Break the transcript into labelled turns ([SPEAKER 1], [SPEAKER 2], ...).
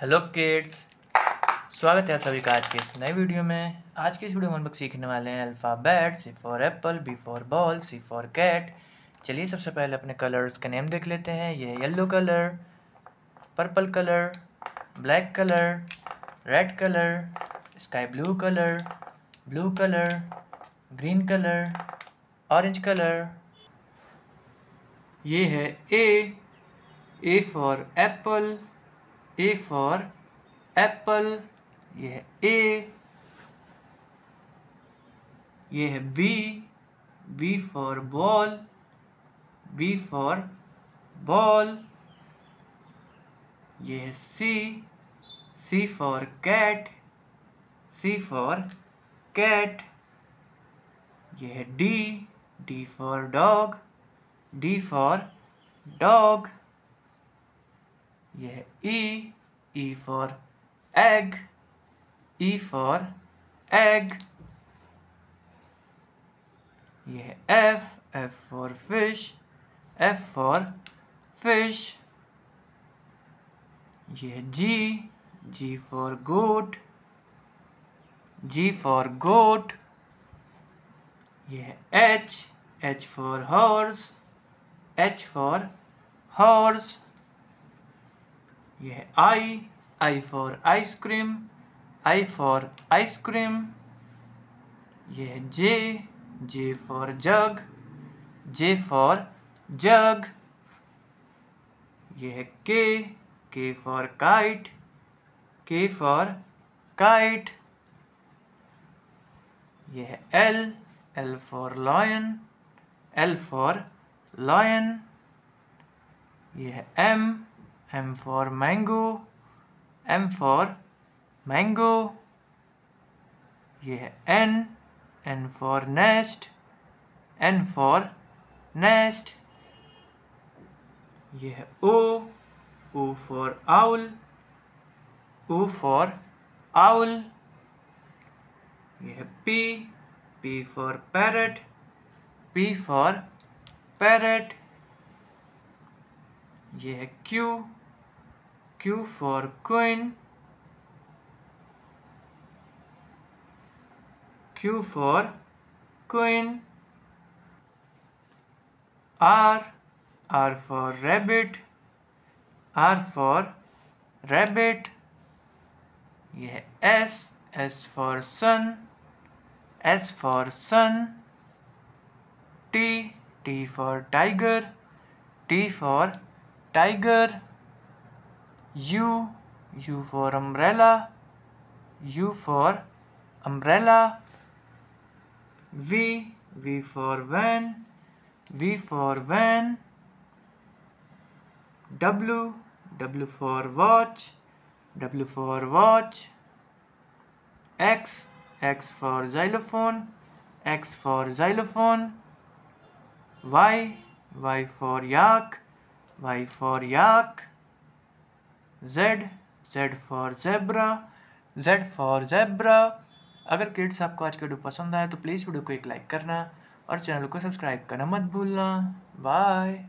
[SPEAKER 1] Hello kids स्वागत है आप सभी का आज के इस नए वीडियो में आज के इस वीडियो में हम लोग सीखने वाले हैं alphabet C for apple B for ball C for cat चलिए सबसे पहले अपने कलर्स का नेम देख लेते हैं ये yellow colour purple colour black colour red colour sky blue colour blue colour green colour orange colour ये है A A for apple A for apple ये है ए ये है B B for ball B for ball ये है C C for cat C for cat ये है D D for dog D for dog ये है E E for egg E for egg ये है F F for fish F for fish ये है जी जी for goat ji for goat ये है H H for horse H for horse ये है I I for ice cream I for ice cream ये है जे J for jug J for jug ये है K K for kite K for kite ये है L L for lion L for lion ये है M M for mango, M for mango, ये है N, N for nest, N for nest, ये है O, O for owl, O for owl, ये है P, P for parrot, P for parrot, ये है Q, Q for queen, Q for queen, R, R for rabbit, R for rabbit, यह S, S for sun, S for sun, T, T for tiger, T for tiger, U, U for umbrella, U for umbrella, V, V for van, V for van, W, W for watch, W for watch, X, X for xylophone, X for xylophone, Y, Y for yak, Y for yak, Z, Z for zebra, Z for zebra. अगर kids आपको आज का video पसंद आए तो please video को एक like करना और चैनल को सब्सक्राइब करना मत भूलना बाय